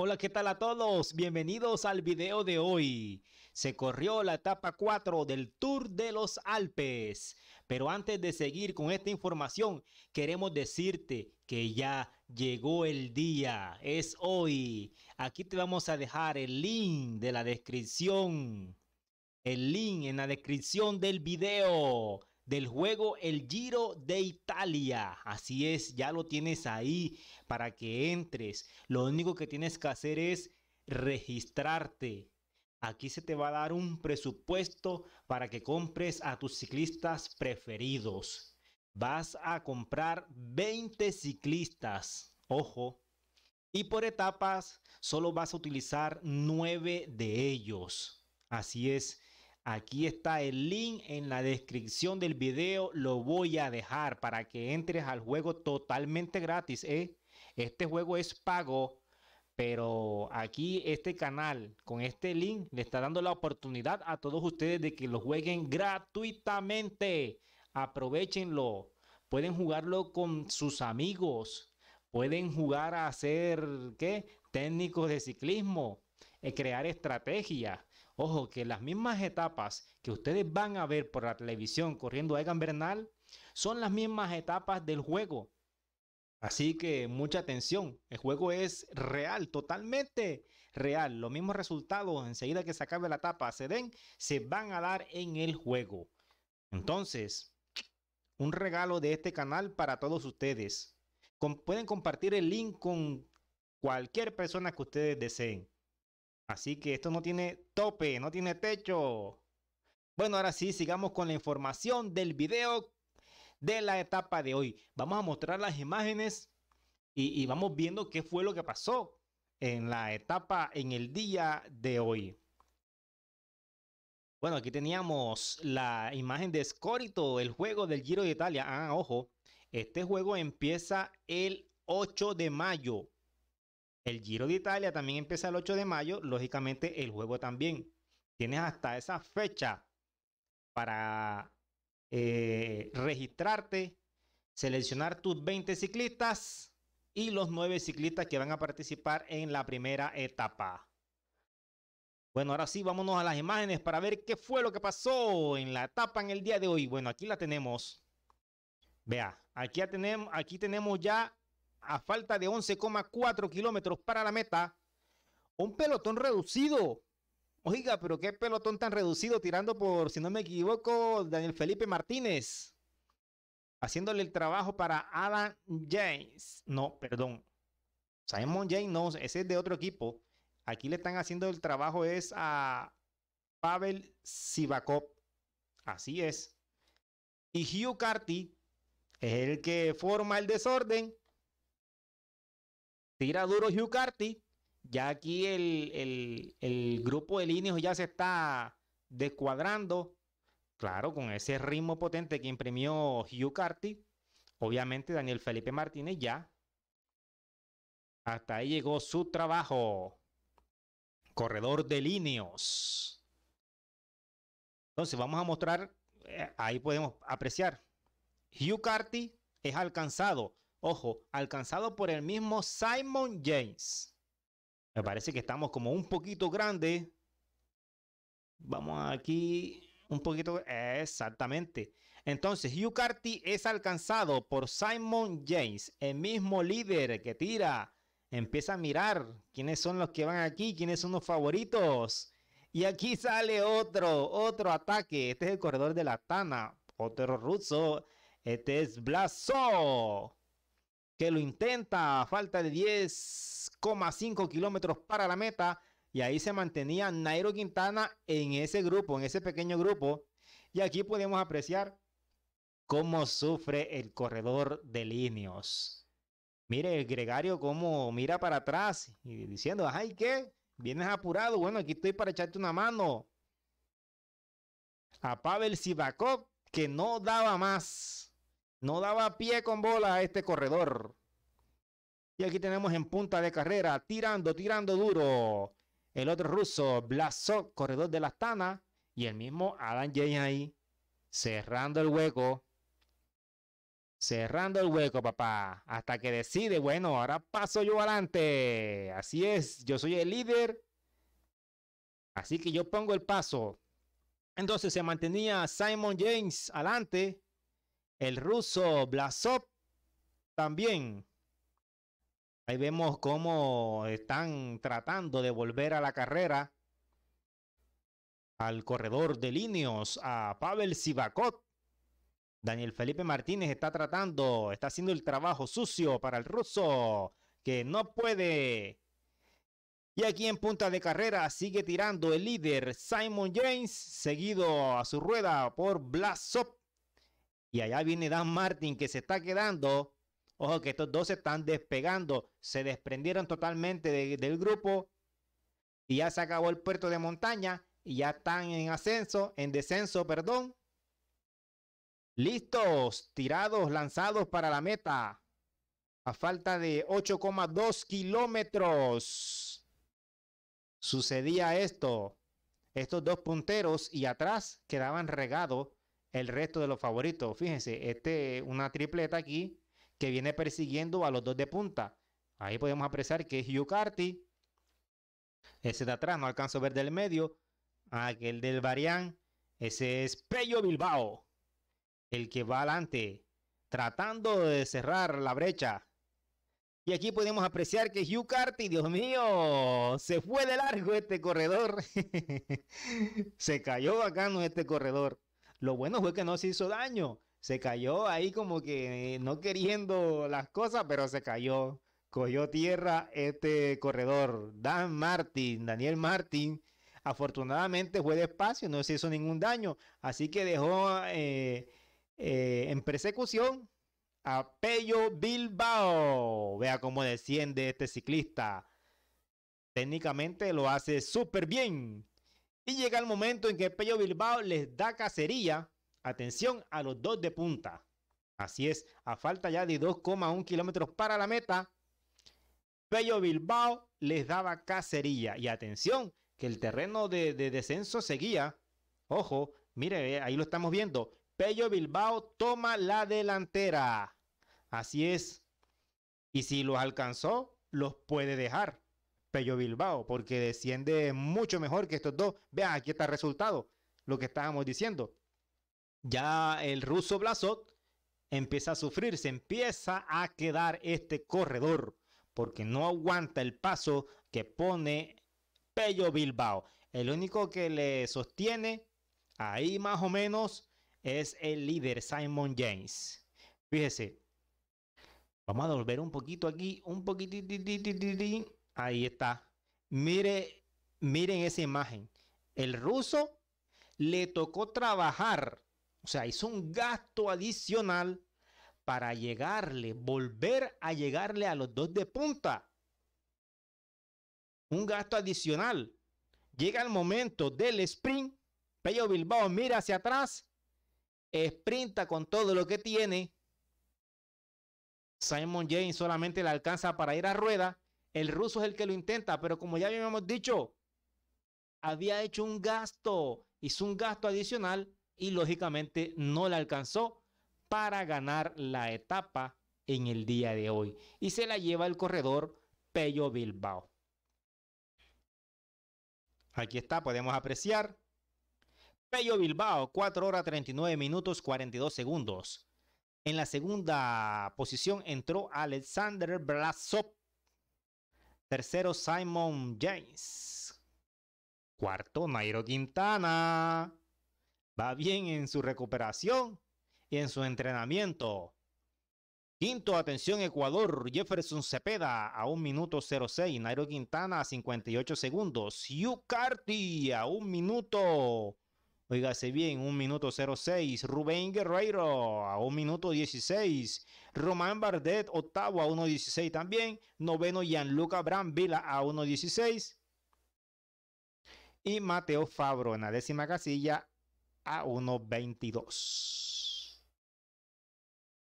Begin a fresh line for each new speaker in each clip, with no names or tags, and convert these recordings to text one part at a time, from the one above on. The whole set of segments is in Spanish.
Hola, ¿qué tal a todos? Bienvenidos al video de hoy. Se corrió la etapa 4 del Tour de los Alpes. Pero antes de seguir con esta información, queremos decirte que ya llegó el día, es hoy. Aquí te vamos a dejar el link de la descripción. El link en la descripción del video del juego El Giro de Italia. Así es, ya lo tienes ahí para que entres. Lo único que tienes que hacer es registrarte. Aquí se te va a dar un presupuesto para que compres a tus ciclistas preferidos. Vas a comprar 20 ciclistas. Ojo. Y por etapas solo vas a utilizar 9 de ellos. Así es, Aquí está el link en la descripción del video. Lo voy a dejar para que entres al juego totalmente gratis. ¿eh? Este juego es pago. Pero aquí este canal con este link le está dando la oportunidad a todos ustedes de que lo jueguen gratuitamente. Aprovechenlo. Pueden jugarlo con sus amigos. Pueden jugar a ser, ¿qué? Técnicos de ciclismo. Eh, crear estrategias Ojo que las mismas etapas que ustedes van a ver por la televisión corriendo a Egan Bernal son las mismas etapas del juego. Así que mucha atención, el juego es real, totalmente real. Los mismos resultados enseguida que se acabe la etapa se den, se van a dar en el juego. Entonces, un regalo de este canal para todos ustedes. pueden compartir el link con cualquier persona que ustedes deseen. Así que esto no tiene tope, no tiene techo. Bueno, ahora sí, sigamos con la información del video de la etapa de hoy. Vamos a mostrar las imágenes y, vamos viendo qué fue lo que pasó en la etapa en el día de hoy. Bueno, aquí teníamos la imagen de Scorito, el juego del Giro de Italia. Ah, ojo, este juego empieza el 8 de mayo. El Giro de Italia también empieza el 8 de mayo, lógicamente el juego también. Tienes hasta esa fecha para eh, registrarte, seleccionar tus 20 ciclistas y los 9 ciclistas que van a participar en la primera etapa. Bueno, ahora sí, vámonos a las imágenes para ver qué fue lo que pasó en la etapa en el día de hoy. Bueno, aquí la tenemos. Vea, aquí ya tenemos, aquí tenemos ya a falta de 11,4 kilómetros para la meta, un pelotón reducido. Oiga, pero qué pelotón tan reducido tirando por, si no me equivoco, Daniel Felipe Martínez. Haciéndole el trabajo para Adam James. No, perdón. Simon James no, ese es de otro equipo. Aquí le están haciendo el trabajo es a Pavel Sivakov. Así es. Y Hugh Carty es el que forma el desorden Tira duro Hugh Carty. Ya aquí el, el, grupo de líneas ya se está descuadrando. Claro, con ese ritmo potente que imprimió Hugh Carty. Obviamente Daniel Felipe Martínez ya. Hasta ahí llegó su trabajo. Corredor de líneas. Entonces vamos a mostrar, eh, ahí podemos apreciar. Hugh Carty es alcanzado Ojo, alcanzado por el mismo Simon James. Me parece que estamos como un poquito grande. Vamos aquí un poquito. Exactamente. Entonces, Hugh es alcanzado por Simon James, el mismo líder que tira. Empieza a mirar quiénes son los que van aquí, quiénes son los favoritos. Y aquí sale otro, otro ataque. Este es el corredor de la Tana, otro ruso. Este es Blaso que lo intenta a falta de 10,5 kilómetros para la meta. Y ahí se mantenía Nairo Quintana en ese grupo, en ese pequeño grupo. Y aquí podemos apreciar cómo sufre el corredor de líneas. Mire, el Gregario, cómo mira para atrás y diciendo, ay, ¿qué? ¿Vienes apurado? Bueno, aquí estoy para echarte una mano. A Pavel Sivakov, que no daba más. No daba pie con bola a este corredor. Y aquí tenemos en punta de carrera, tirando, tirando duro. El otro ruso, Blasov, corredor de la Astana. Y el mismo Adam James ahí, cerrando el hueco. Cerrando el hueco, papá. Hasta que decide, bueno, ahora paso yo adelante. Así es, yo soy el líder. Así que yo pongo el paso. Entonces se mantenía Simon James adelante. El ruso Blasov también. Ahí vemos cómo están tratando de volver a la carrera al corredor de líneas, a Pavel Sivakot. Daniel Felipe Martínez está tratando, está haciendo el trabajo sucio para el ruso, que no puede. Y aquí en punta de carrera sigue tirando el líder Simon James, seguido a su rueda por Blasov y allá viene Dan Martin que se está quedando. Ojo que estos dos se están despegando. Se desprendieron totalmente del grupo. Y ya se acabó el puerto de montaña. Y ya están en ascenso, en descenso, perdón. Listos, tirados, lanzados para la meta. A falta de 8,2 kilómetros. Sucedía esto. Estos dos punteros y atrás quedaban regados el resto de los favoritos. Fíjense, este, una tripleta aquí que viene persiguiendo a los dos de punta. Ahí podemos apreciar que es Carty. Ese de atrás no alcanzo a ver del medio. Aquel del Varian. Ese es Pello Bilbao. El que va adelante. Tratando de cerrar la brecha. Y aquí podemos apreciar que Hugh Carty, Dios mío, se fue de largo este corredor. se cayó bacano este corredor. Lo bueno fue que no se hizo daño. Se cayó ahí como que eh, no queriendo las cosas, pero se cayó. Cogió tierra este corredor. Dan Martin, Daniel Martin. Afortunadamente fue despacio, no se hizo ningún daño. Así que dejó eh, eh, en persecución a Pello Bilbao. Vea cómo desciende este ciclista. Técnicamente lo hace súper bien. Y llega el momento en que Pello Bilbao les da cacería. Atención a los dos de punta. Así es, a falta ya de 2,1 kilómetros para la meta, Pello Bilbao les daba cacería. Y atención, que el terreno de, descenso seguía. Ojo, mire, eh, ahí lo estamos viendo. Pello Bilbao toma la delantera. Así es. Y si los alcanzó, los puede dejar. Pello Bilbao, porque desciende mucho mejor que estos dos. Vean, aquí está el resultado, lo que estábamos diciendo. Ya el ruso Blasot empieza a sufrir, empieza a quedar este corredor, porque no aguanta el paso que pone Pello Bilbao. El único que le sostiene ahí más o menos es el líder Simon James. Fíjese. Vamos a volver un poquito aquí, un poquito. Ahí está. Mire, miren esa imagen. El ruso le tocó trabajar, o sea, hizo un gasto adicional para llegarle, volver a llegarle a los dos de punta. Un gasto adicional. Llega el momento del sprint. Pello Bilbao mira hacia atrás. Sprinta con todo lo que tiene. Simon James solamente le alcanza para ir a rueda. El ruso es el que lo intenta, pero como ya habíamos dicho, había hecho un gasto, hizo un gasto adicional y lógicamente no le alcanzó para ganar la etapa en el día de hoy. Y se la lleva el corredor Pello Bilbao. Aquí está, podemos apreciar. Pello Bilbao, 4 horas 39 minutos 42 segundos. En la segunda posición entró Alexander Blasov Tercero, Simon James. Cuarto, Nairo Quintana. Va bien en su recuperación y en su entrenamiento. Quinto, atención Ecuador, Jefferson Cepeda a 1 minuto 06, Nairo Quintana a 58 segundos, Hugh Carty a 1 minuto Oígase bien, 1 minuto 06. Rubén Guerreiro a 1 minuto 16. Román Bardet, octavo a 1.16 también. Noveno, Gianluca Brambila a 1.16. Y Mateo Fabro en la décima casilla a 1.22.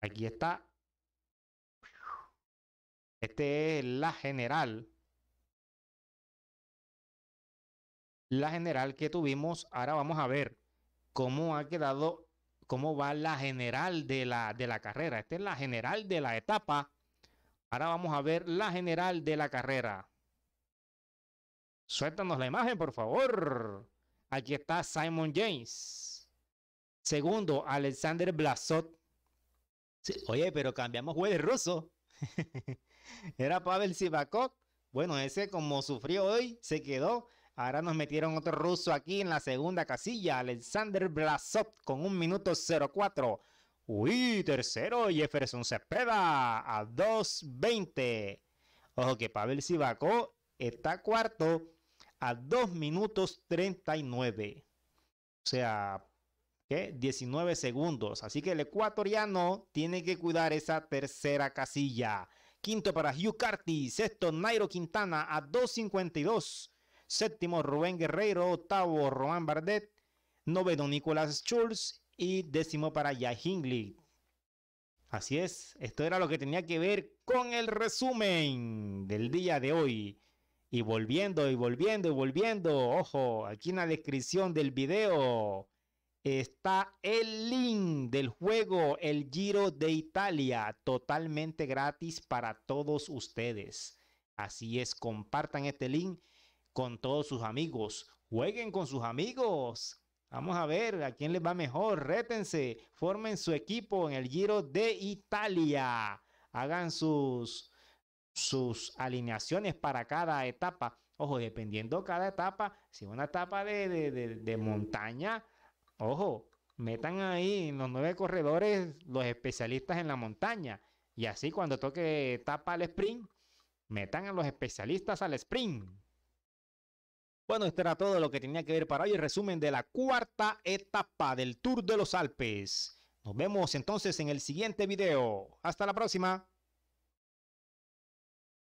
Aquí está. Este es la general la general que tuvimos. Ahora vamos a ver cómo ha quedado, cómo va la general de la, de la carrera. Esta es la general de la etapa. Ahora vamos a ver la general de la carrera. Suéltanos la imagen, por favor. Aquí está Simon James. Segundo, Alexander Blasot. oye, pero cambiamos juez ruso. Era Pavel Sivakov. Bueno, ese como sufrió hoy, se quedó Ahora nos metieron otro ruso aquí en la segunda casilla, Alexander Blasov con un minuto 04. Uy, tercero, Jefferson Cepeda a 2.20. Ojo que Pavel Sivakov está cuarto a 2 minutos 39. O sea, ¿qué? 19 segundos. Así que el ecuatoriano tiene que cuidar esa tercera casilla. Quinto para Hugh Carty. Sexto, Nairo Quintana a 2.52 séptimo Rubén Guerreiro, octavo Román Bardet, noveno Nicolás Schulz y décimo para Yahingli. Así es, esto era lo que tenía que ver con el resumen del día de hoy. Y volviendo y volviendo y volviendo, ojo, aquí en la descripción del video está el link del juego El Giro de Italia, totalmente gratis para todos ustedes. Así es, compartan este link con todos sus amigos. Jueguen con sus amigos. Vamos a ver a quién les va mejor. Rétense, formen su equipo en el Giro de Italia. Hagan sus, sus alineaciones para cada etapa. Ojo, dependiendo cada etapa, si una etapa de, de montaña, ojo, metan ahí en los nueve corredores los especialistas en la montaña. Y así cuando toque etapa al sprint, metan a los especialistas al sprint. Bueno, esto era todo lo que tenía que ver para hoy. El resumen de la cuarta etapa del Tour de los Alpes. Nos vemos entonces en el siguiente video. Hasta la próxima.